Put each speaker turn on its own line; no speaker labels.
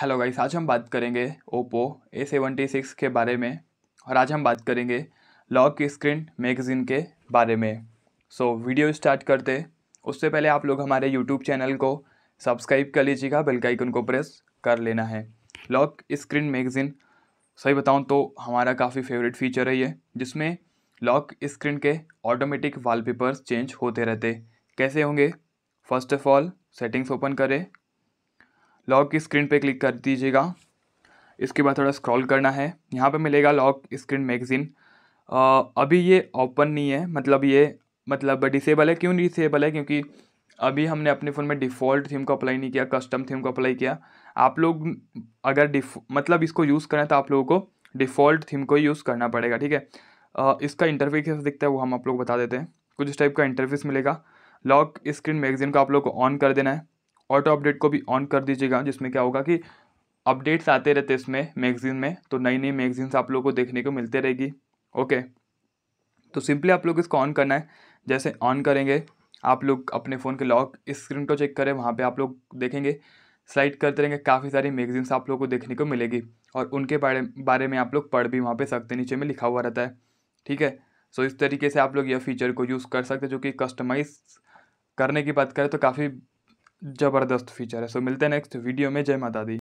hello guys आज हम बात करेंगे ओप्पो ए सेवेंटी सिक्स के बारे में और आज हम बात करेंगे लॉक स्क्रीन मैगज़ीन के बारे में सो so, वीडियो स्टार्ट करते उससे पहले आप लोग हमारे यूट्यूब चैनल को सब्सक्राइब कर लीजिएगा बेल का आइकन को प्रेस कर लेना है लॉक स्क्रीन मैगज़ीन सही बताऊँ तो हमारा काफ़ी फेवरेट फीचर है ये जिसमें लॉक स्क्रीन के ऑटोमेटिक वाल चेंज होते रहते कैसे होंगे first of all settings open करें लॉक की स्क्रीन पे क्लिक कर दीजिएगा इसके बाद थोड़ा स्क्रॉल करना है यहाँ पे मिलेगा लॉक स्क्रीन मैगज़ीन अभी ये ओपन नहीं है मतलब ये मतलब डिसेबल है क्यों डिसेबल है क्योंकि अभी हमने अपने फ़ोन में डिफ़ॉल्ट थीम को अप्लाई नहीं किया कस्टम थीम को अप्लाई किया आप लोग अगर मतलब इसको यूज़ करें तो आप लोगों को डिफ़ॉल्ट थीम को यूज़ करना पड़ेगा ठीक है इसका इंटरफेस कैसे दिखता है वो हम आप लोग बता देते हैं कुछ इस टाइप का इंटरफेस मिलेगा लॉक स्क्रीन मैगजीन को आप लोग को ऑन कर देना है ऑटो अपडेट को भी ऑन कर दीजिएगा जिसमें क्या होगा कि अपडेट्स आते रहते इसमें मैगजीन में तो नई नई मैगजीन्स आप लोग को देखने को मिलते रहेगी ओके तो सिंपली आप लोग इसको ऑन करना है जैसे ऑन करेंगे आप लोग अपने फ़ोन के लॉक स्क्रीन को चेक करें वहाँ पे आप लोग देखेंगे स्लाइड करते रहेंगे काफ़ी सारी मैगजीन्स आप लोग को देखने को मिलेगी और उनके बारे बारे में आप लोग पढ़ भी वहाँ पे सकते नीचे में लिखा हुआ रहता है ठीक है सो इस तरीके से आप लोग यह फीचर को यूज़ कर सकते जो कि कस्टमाइज़ करने की बात करें तो काफ़ी ज़बरदस्त फीचर है सो मिलते हैं नेक्स्ट वीडियो में जय माता दी